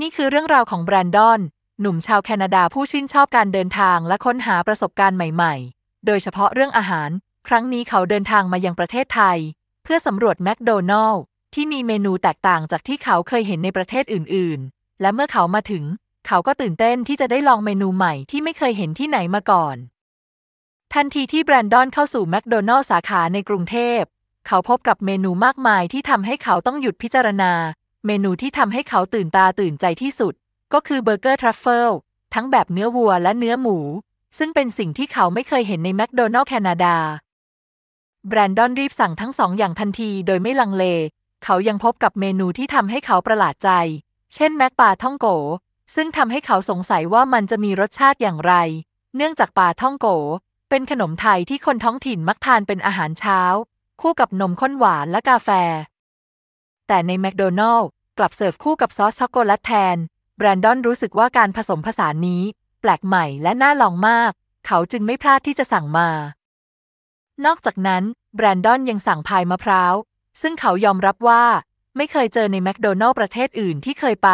นี่คือเรื่องราวของแบรนดอน หนุ่มชาวแคนาดาผู้ชื่นชอบการเดินทางและค้นหาประสบการณ์ใหม่ ๆ โดยเฉพาะเรื่องอาหาร ครั้งนี้เขาเดินทางมายังประเทศไทย เพื่อสำรวจแมคโดนัลล์ที่มีเมนูแตกต่างจากที่เขาเคยเห็นในประเทศอื่นๆ และเมื่อเขามาถึง เขาก็ตื่นเต้นที่จะได้ลองเมนูใหม่ที่ไม่เคยเห็นที่ไหนมาก่อน ทันทีที่แบรนดอนเข้าสู่แมคโดนัลล์สาขาในกรุงเทพเขาพบกับเมนูมากมาย ที่ทำให้เขาต้องหยุดพิจารณาเมนูที่ทำให้เขาตื่นตาตื่นใจที่สุด ก็คือเบอร์เกอร์ทรัฟเฟิลทั้งแบบเนื้อวัวและเนื้อหมู ซึ่งเป็นสิ่งที่เขาไม่เคยเห็นในแมคโดนัลล์แคนาดาแบรนดอนรีบสั่งทั้งสองอย่างทันทีโดยไม่ลังเล เขายังพบกับเมนูที่ทำให้เขาประหลาดใจ เช่นแมกปลาท่องโกซึ่งทำให้เขาสงสัยว่ามันจะมีรสชาติอย่างไร เนื่องจากปลาท่องโกเป็นขนมไทยที่คนท้องถิ่นมักทานเป็นอาหารเช้า คู่กับนมข้นหวานและกาแฟ แต่ในแมคโดนัลล์กลับเสิร์ฟคู่กับซอสช็อกโกแลตแทน แบรนดอนรู้สึกว่าการผสมผสานนี้ แปลกใหม่และน่าลองมาก เขาจึงไม่พลาดที่จะสั่งมา นอกจากนั้น แบรนดอนยังสั่งพายมะพร้าว ซึ่งเขายอมรับว่า ไม่เคยเจอในแมคโดนัลล์ประเทศอื่นที่เคยไป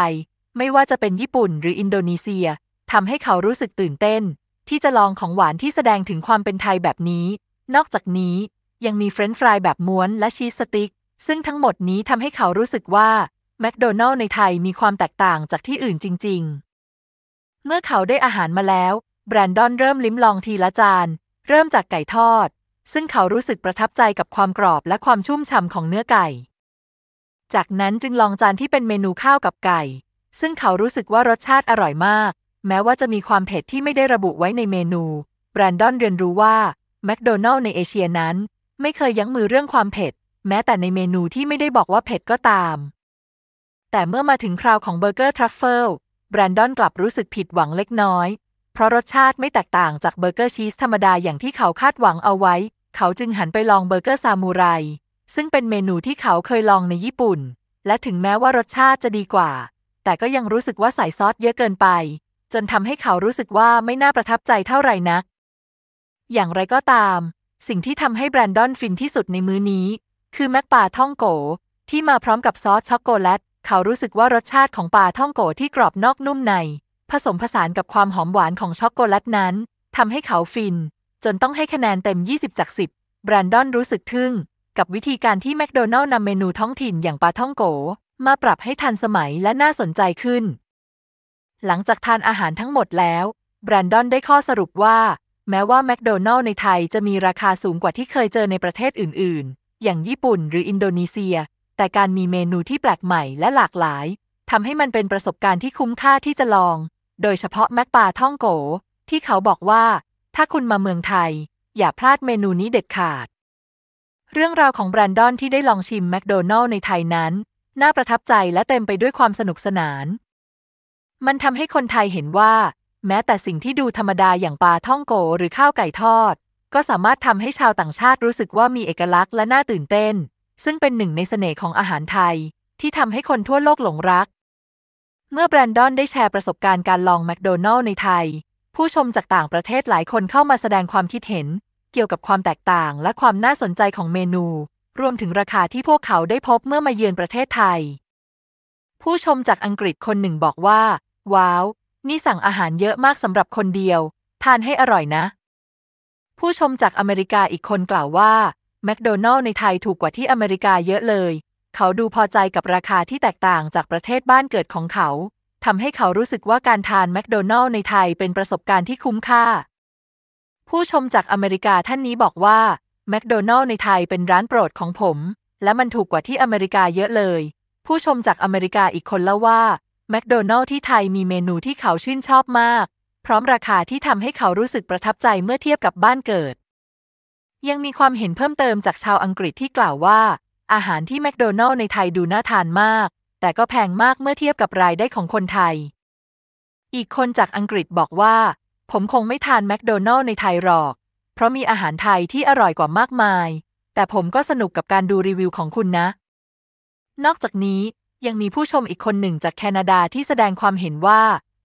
ไม่ว่าจะเป็นญี่ปุ่นหรืออินโดนีเซีย ทำให้เขารู้สึกตื่นเต้น ที่จะลองของหวานที่แสดงถึงความเป็นไทยแบบนี้ นอกจากนี้ ยังมีเฟรนช์ฟรายแบบม้วนและชีสสติ๊ก ซึ่งทั้งหมดนี้ทำให้เขารู้สึกว่าแมคโดนัลล์ในไทยมีความแตกต่างจากที่อื่นจริงๆ เมื่อเขาได้อาหารมาแล้ว แบรนดอนเริ่มลิ้มลองทีละจาน เริ่มจากไก่ทอด ซึ่งเขารู้สึกประทับใจกับความกรอบและความชุ่มฉ่ำของเนื้อไก่ จากนั้นจึงลองจานที่เป็นเมนูข้าวกับไก่ ซึ่งเขารู้สึกว่ารสชาติอร่อยมาก แม้ว่าจะมีความเผ็ดที่ไม่ได้ระบุไว้ในเมนู แบรนดอนเรียนรู้ว่าแมคโดนัลล์ในเอเชียนั้น ไม่เคยยั้งมือเรื่องความเผ็ดแม้แต่ในเมนูที่ไม่ได้บอกว่าเผ็ดก็ตามแต่เมื่อมาถึงคราวของเบอร์เกอร์ทรัฟเฟิล แบรนดอนกลับรู้สึกผิดหวังเล็กน้อย เพราะรสชาติไม่แตกต่างจากเบอร์เกอร์ชีสธรรมดาอย่างที่เขาคาดหวังเอาไว้ เขาจึงหันไปลองเบอร์เกอร์ซามูไร ซึ่งเป็นเมนูที่เขาเคยลองในญี่ปุ่น และถึงแม้ว่ารสชาติจะดีกว่า แต่ก็ยังรู้สึกว่าใส่ซอสเยอะเกินไป จนทำให้เขารู้สึกว่าไม่น่าประทับใจเท่าไหร่นัก อย่างไรก็ตาม สิ่งที่ทำให้แบรนดอนฟินที่สุดในมื้อนี้ คือแมกปาท่องโกที่มาพร้อมกับซอสช็อกโกแลตเขารู้สึกว่ารสชาติของปลาท่องโกที่กรอบนอกนุ่มใน ผสมผสานกับความหอมหวานของช็อกโกแลตนั้นทำให้เขาฟิน จนต้องให้คะแนนเต็ม 20 จาก 10แบรนดอนรู้สึกทึ่ง กับวิธีการที่แมคโดนัลล์นำเมนูท้องถิ่นอย่างปลาท่องโก มาปรับให้ทันสมัยและน่าสนใจขึ้น หลังจากทานอาหารทั้งหมดแล้วแบรนดอนได้ข้อสรุปว่า แม้ว่าแมคโดนัลล์ในไทยจะมีราคาสูงกว่าที่เคยเจอในประเทศอื่น ๆ อย่างญี่ปุ่นหรืออินโดนีเซียแต่การมีเมนูที่แปลกใหม่และหลากหลายทำให้มันเป็นประสบการณ์ที่คุ้มค่าที่จะลอง โดยเฉพาะแมกปาท่องโกที่เขาบอกว่า ถ้าคุณมาเมืองไทย อย่าพลาดเมนูนี้เด็ดขาด เรื่องราวของแบรนดอน ที่ได้ลองชิมแมคโดนัลล์ในไทยนั้น น่าประทับใจและเต็มไปด้วยความสนุกสนาน มันทำให้คนไทยเห็นว่า แม้แต่สิ่งที่ดูธรรมดาอย่างปลาท่องโกหรือข้าวไก่ทอด ก็สามารถทำให้ชาวต่างชาติรู้สึกว่ามีเอกลักษณ์และน่าตื่นเต้นซึ่งเป็นหนึ่งในเสน่ห์ของอาหารไทย ที่ทำให้คนทั่วโลกหลงรัก เมื่อแบรนดอนได้แชร์ประสบการณ์การลองแมคโดนัลล์ในไทย ผู้ชมจากต่างประเทศหลายคนเข้ามาแสดงความคิดเห็น เกี่ยวกับความแตกต่างและความน่าสนใจของเมนู รวมถึงราคาที่พวกเขาได้พบเมื่อมาเยือนประเทศไทย ผู้ชมจากอังกฤษคนหนึ่งบอกว่า ว้าวนี่สั่งอาหารเยอะมากสำหรับคนเดียว ทานให้อร่อยนะ ผู้ชมจากอเมริกาอีกคนกล่าวว่าแมคโดนัลล์ในไทยถูกกว่าที่อเมริกาเยอะเลย เขาดูพอใจกับราคาที่แตกต่างจากประเทศบ้านเกิดของเขาทำให้เขารู้สึกว่าการทานแมคโดนัลล์ในไทยเป็นประสบการณ์ที่คุ้มค่า ผู้ชมจากอเมริกาท่านนี้บอกว่าแมคโดนัลล์ในไทยเป็นร้านโปรดของผม และมันถูกกว่าที่อเมริกาเยอะเลย ผู้ชมจากอเมริกาอีกคนเล่าว่าแมคโดนัลล์ที่ไทยมีเมนูที่เขาชื่นชอบมาก พร้อมราคาที่ทำให้เขารู้สึกประทับใจเมื่อเทียบกับบ้านเกิดยังมีความเห็นเพิ่มเติมจากชาวอังกฤษที่กล่าวว่า อาหารที่แมคโดนัลล์ในไทยดูน่าทานมาก แต่ก็แพงมากเมื่อเทียบกับรายได้ของคนไทย อีกคนจากอังกฤษบอกว่า ผมคงไม่ทานแมคโดนัลล์ในไทยหรอก เพราะมีอาหารไทยที่อร่อยกว่ามากมาย แต่ผมก็สนุกกับการดูรีวิวของคุณนะ นอกจากนี้ยังมีผู้ชมอีกคนหนึ่งจากแคนาดาที่แสดงความเห็นว่า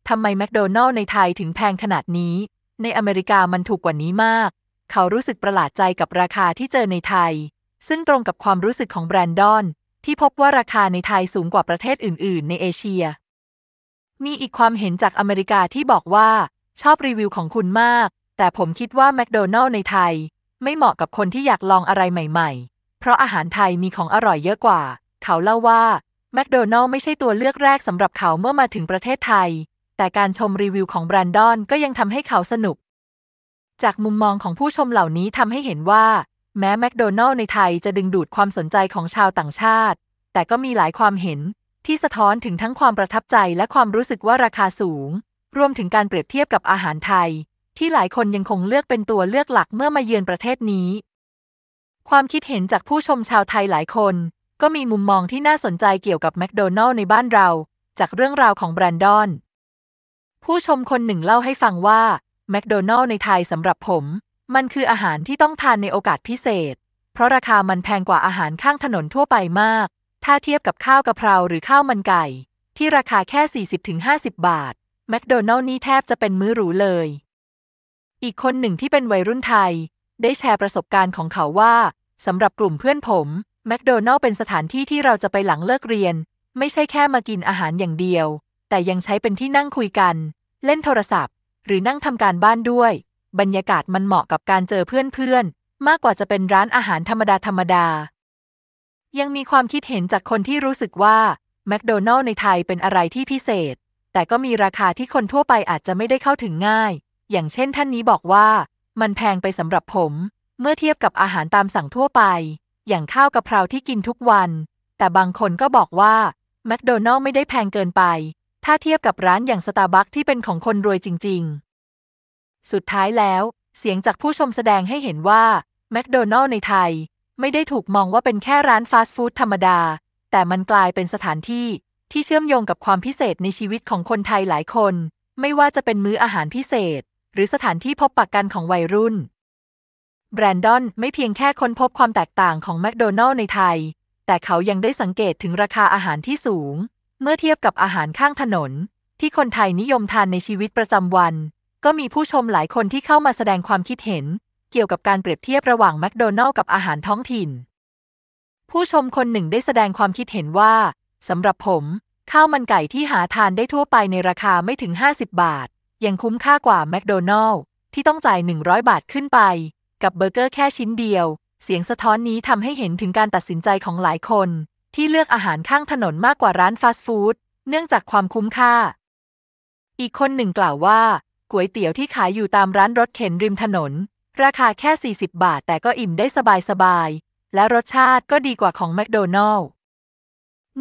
ทำไมแมคโดนัลล์ในไทยถึงแพงขนาดนี้ ในอเมริกามันถูกกว่านี้มากเขารู้สึกประหลาดใจกับราคาที่เจอในไทย ซึ่งตรงกับความรู้สึกของแบรนดอน ที่พบว่าราคาในไทยสูงกว่าประเทศอื่น ๆ ในเอเชีย มีอีกความเห็นจากอเมริกาที่บอกว่าชอบรีวิวของคุณมาก แต่ผมคิดว่าแมคโดนัลล์ในไทย ไม่เหมาะกับคนที่อยากลองอะไรใหม่ๆ เพราะอาหารไทยมีของอร่อยเยอะกว่า เขาเล่าว่าแมคโดนัลล์ไม่ใช่ตัวเลือกแรกสำหรับเขาเมื่อมาถึงประเทศไทย แต่การชมรีวิวของแบรนดอน ก็ยังทำให้เขาสนุกจากมุมมองของผู้ชมเหล่านี้ทำให้เห็นว่า แม้แมคโดนัลล์ในไทยจะดึงดูดความสนใจของชาวต่างชาติ แต่ก็มีหลายความเห็นที่สะท้อนถึงทั้งความประทับใจและความรู้สึกว่าราคาสูงรวมถึงการเปรียบเทียบกับอาหารไทย ที่หลายคนยังคงเลือกเป็นตัวเลือกหลักเมื่อมาเยือนประเทศนี้ ความคิดเห็นจากผู้ชมชาวไทยหลายคน ก็มีมุมมองที่น่าสนใจเกี่ยวกับแมคโดนัลล์ในบ้านเรา จากเรื่องราวของแบรนดอน ผู้ชมคนหนึ่งเล่าให้ฟังว่าแมคโดนัลล์ในไทยสำหรับผม มันคืออาหารที่ต้องทานในโอกาสพิเศษ เพราะราคามันแพงกว่าอาหารข้างถนนทั่วไปมาก ถ้าเทียบกับข้าวกะเพราหรือข้าวมันไก่ ที่ราคาแค่ 40-50 บาทแมคโดนัลล์นี่แทบจะเป็นมื้อหรูเลย อีกคนหนึ่งที่เป็นวัยรุ่นไทย ได้แชร์ประสบการณ์ของเขาว่าสำหรับกลุ่มเพื่อนผมแมคโดนัลล์เป็นสถานที่ที่เราจะไปหลังเลิกเรียน ไม่ใช่แค่มากินอาหารอย่างเดียว แต่ยังใช้เป็นที่นั่งคุยกัน เล่นโทรศัพท์หรือนั่งทำการบ้านด้วย บรรยากาศมันเหมาะกับการเจอเพื่อนๆ มากกว่าจะเป็นร้านอาหารธรรมดาธรรมดา ยังมีความคิดเห็นจากคนที่รู้สึกว่าแมคโดนัลล์ในไทยเป็นอะไรที่พิเศษ แต่ก็มีราคาที่คนทั่วไปอาจจะไม่ได้เข้าถึงง่าย อย่างเช่นท่านนี้บอกว่ามันแพงไปสำหรับผม เมื่อเทียบกับอาหารตามสั่งทั่วไป อย่างข้าวกะเพราที่กินทุกวัน แต่บางคนก็บอกว่าแมคโดนัลล์ไม่ได้แพงเกินไปถ้าเทียบกับร้านอย่างสตาร์บัคที่เป็นของคนรวยจริง ๆ สุดท้ายแล้วเสียงจากผู้ชมแสดงให้เห็นว่าแมคโดนัลล์ในไทย ไม่ได้ถูกมองว่าเป็นแค่ร้านฟาสต์ฟู้ดธรรมดา แต่มันกลายเป็นสถานที่ที่เชื่อมโยงกับความพิเศษในชีวิตของคนไทยหลายคน ไม่ว่าจะเป็นมื้ออาหารพิเศษ หรือสถานที่พบปะกันของวัยรุ่นแบรนดอนไม่เพียงแค่ค้นพบความแตกต่างของแมคโดนัลล์ในไทย แต่เขายังได้สังเกตถึงราคาอาหารที่สูงเมื่อเทียบกับอาหารข้างถนน ที่คนไทยนิยมทานในชีวิตประจำวัน ก็มีผู้ชมหลายคนที่เข้ามาแสดงความคิดเห็น เกี่ยวกับการเปรียบเทียบระหว่างแมคโดนัลล์กับอาหารท้องถิ่น ผู้ชมคนหนึ่งได้แสดงความคิดเห็นว่าสำหรับผม ข้าวมันไก่ที่หาทานได้ทั่วไปในราคาไม่ถึง 50 บาท ยังคุ้มค่ากว่าแมคโดนัลล์ที่ต้องจ่าย 100 บาทขึ้นไป กับเบอร์เกอร์แค่ชิ้นเดียว เสียงสะท้อนนี้ทำให้เห็นถึงการตัดสินใจของหลายคนที่เลือกอาหารข้างถนนมากกว่าร้านฟาสต์ฟู้ด เนื่องจากความคุ้มค่า อีกคนหนึ่งกล่าวว่าก๋วยเตี๋ยวที่ขายอยู่ตามร้านรถเข็นริมถนน ราคาแค่ 40 บาท แต่ก็อิ่มได้สบายๆและรสชาติก็ดีกว่าของแมคโดนัลล์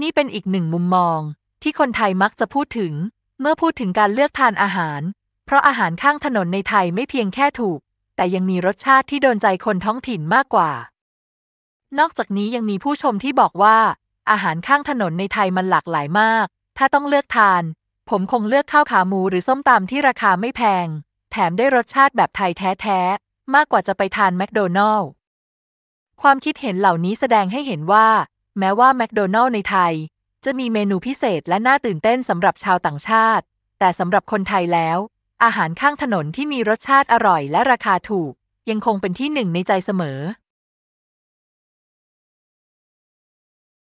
นี่เป็นอีกหนึ่งมุมมอง ที่คนไทยมักจะพูดถึง เมื่อพูดถึงการเลือกทานอาหาร เพราะอาหารข้างถนนในไทยไม่เพียงแค่ถูก แต่ยังมีรสชาติที่โดนใจคนท้องถิ่นมากกว่า นอกจากนี้ยังมีผู้ชมที่บอกว่าอาหารข้างถนนในไทยมันหลากหลายมาก ถ้าต้องเลือกทาน ผมคงเลือกข้าวขาหมูหรือส้มตำที่ราคาไม่แพง แถมได้รสชาติแบบไทยแท้ๆ มากกว่าจะไปทานแมคโดนัลล์ความคิดเห็นเหล่านี้แสดงให้เห็นว่า แม้ว่าแมคโดนัลล์ในไทย จะมีเมนูพิเศษและน่าตื่นเต้นสำหรับชาวต่างชาติ แต่สำหรับคนไทยแล้ว อาหารข้างถนนที่มีรสชาติอร่อยและราคาถูก ยังคงเป็นที่หนึ่งในใจเสมอ